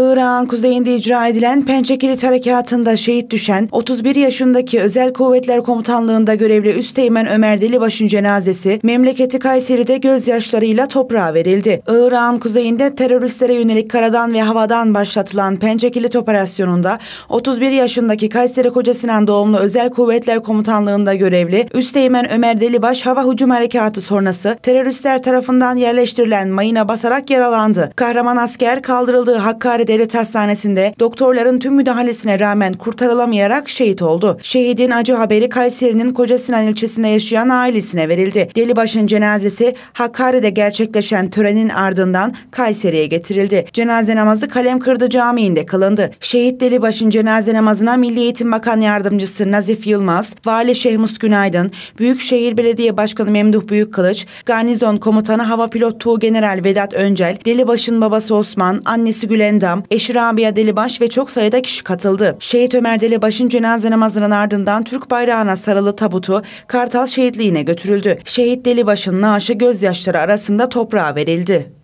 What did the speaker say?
Irak'ın kuzeyinde icra edilen Pençekilit Harekatı'nda şehit düşen 31 yaşındaki Özel Kuvvetler Komutanlığı'nda görevli Üsteğmen Ömer Delibaş'ın cenazesi memleketi Kayseri'de gözyaşlarıyla toprağa verildi. Irak'ın kuzeyinde teröristlere yönelik karadan ve havadan başlatılan Pençekilit operasyonunda 31 yaşındaki Kayseri Kocasinan doğumlu Özel Kuvvetler Komutanlığı'nda görevli Üsteğmen Ömer Delibaş hava hücum harekatı sonrası teröristler tarafından yerleştirilen mayına basarak yaralandı. Kahraman asker kaldırıldığı Hakkari Çanakkale Devlet Hastanesi'nde doktorların tüm müdahalesine rağmen kurtarılamayarak şehit oldu. Şehidin acı haberi Kayseri'nin Kocasinan ilçesinde yaşayan ailesine verildi. Delibaş'ın cenazesi Hakkari'de gerçekleşen törenin ardından Kayseri'ye getirildi. Cenaze namazı Kalemkırdı Camii'nde kılındı. Şehit Delibaş'ın cenaze namazına Milli Eğitim Bakan Yardımcısı Nazif Yılmaz, Vali Şehmus Günaydın, Büyükşehir Belediye Başkanı Memduh Büyükkılıç, Garnizon Komutanı Hava Pilot Tuğ General Vedat Öncel, Delibaş'ın babası Osman, annesi Gülendam, Bayram, eşi Rabia Delibaş ve çok sayıda kişi katıldı. Şehit Ömer Delibaş'ın cenaze namazının ardından Türk bayrağına sarılı tabutu Kartal Şehitliği'ne götürüldü. Şehit Delibaş'ın naaşı gözyaşları arasında toprağa verildi.